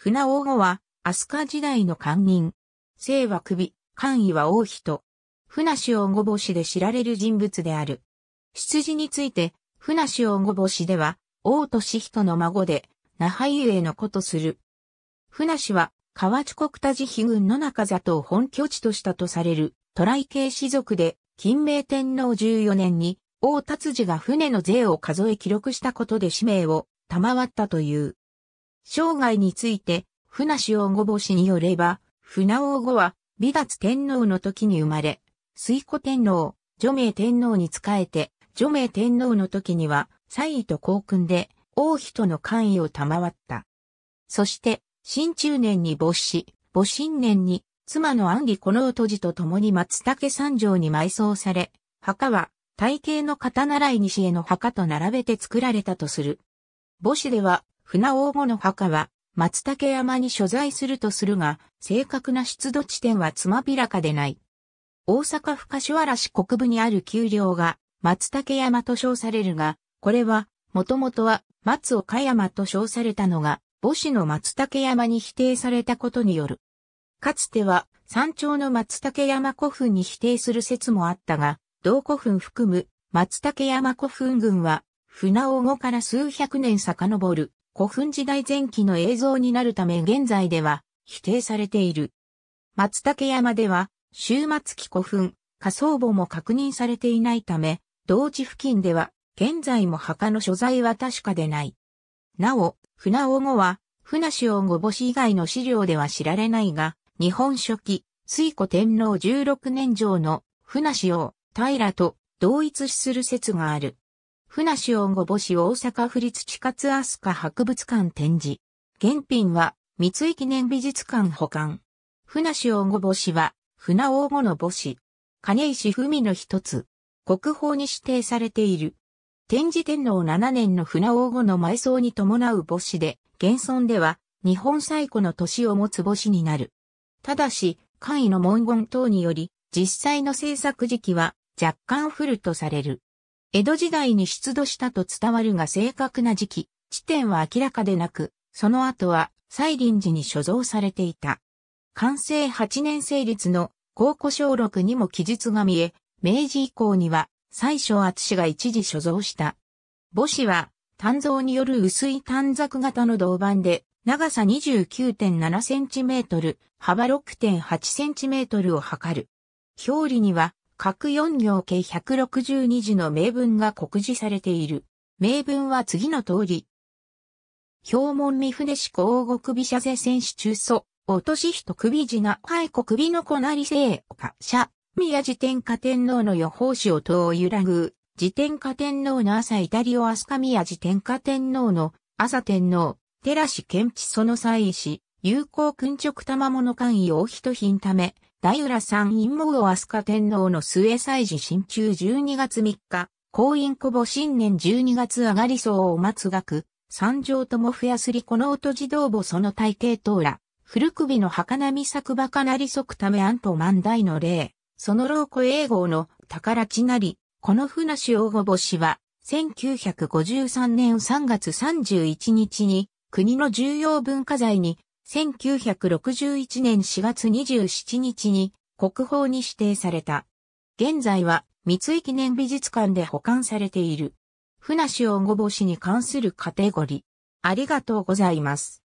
船王後は、飛鳥時代の官人。姓は首、官位は王人。船氏王後星で知られる人物である。出自について、船氏王後星では、王俊人の孫で、那覇遊泳の子とする。船氏は、河内国田寺比軍の中里を本拠地としたとされる、トライ系氏族で、金明天皇14年に、王達治が船の税を数え記録したことで使命を賜ったという。生涯について、船死王御母子によれば、船王後は、美達天皇の時に生まれ、水子天皇、女名天皇に仕えて、女名天皇の時には、西位と公君で、王妃との関与を賜った。そして、新中年に没し、母新年に、妻の安里このと寺と共に松竹三条に埋葬され、墓は、体系の刀習い西への墓と並べて作られたとする。母子では、船大後の墓は、松竹山に所在するとするが、正確な出土地点はつまびらかでない。大阪府柏原市国部にある丘陵が、松竹山と称されるが、これは、もともとは、松岡山と称されたのが、母子の松竹山に否定されたことによる。かつては、山頂の松竹山古墳に否定する説もあったが、同古墳含む松竹山古墳群は、船大後から数百年遡る古墳時代前期の映像になるため現在では否定されている。松竹山では、終末期古墳、火葬墓も確認されていないため、同地付近では、現在も墓の所在は確かでない。なお、船尾後は、船潮御墓子以外の資料では知られないが、日本書紀、水古天皇16年上の船潮、平と同一視する説がある。船塩御母子大阪府立地下津飛鳥博物館展示。原品は、三井記念美術館保管。船塩御母子は、船大後の母子。金石文の一つ。国宝に指定されている。天智天皇7年の船大後の埋葬に伴う母子で、現存では、日本最古の年を持つ母子になる。ただし、簡易の文言等により、実際の制作時期は若干古とされる。江戸時代に出土したと伝わるが正確な時期、地点は明らかでなく、その後は再臨時に所蔵されていた。完成8年成立の考古小録にも記述が見え、明治以降には最初厚が一時所蔵した。母子は、炭造による薄い短冊型の銅板で、長さ29.7センチメートル、幅6.8センチメートルを測る。表裏には、各4行計162字の名文が告示されている。名文は次の通り。表門三船氏皇五首社税戦士中祖、落とし人首地ない国首の子なり聖岡社、宮寺天下天皇の予報士を遠揺らぐ、寺天下天皇の朝イタリオスカ宮寺天下天皇の朝天皇、寺氏県知その際し、有効君直玉物官位を人品ため、大浦山陰謀を飛鳥天皇の末祭事新中12月3日、後院古母新年12月上がり層をつ学、三条友増やすりこの音児童母その体系等ら、古首の並み作馬かなり即ため安と万代の例、その老子英語の宝地なり、この船主大御母氏は、1953年3月31日に、国の重要文化財に1961年4月27日に国宝に指定された。現在は三井記念美術館で保管されている。船塩御帽子に関するカテゴリー。ありがとうございます。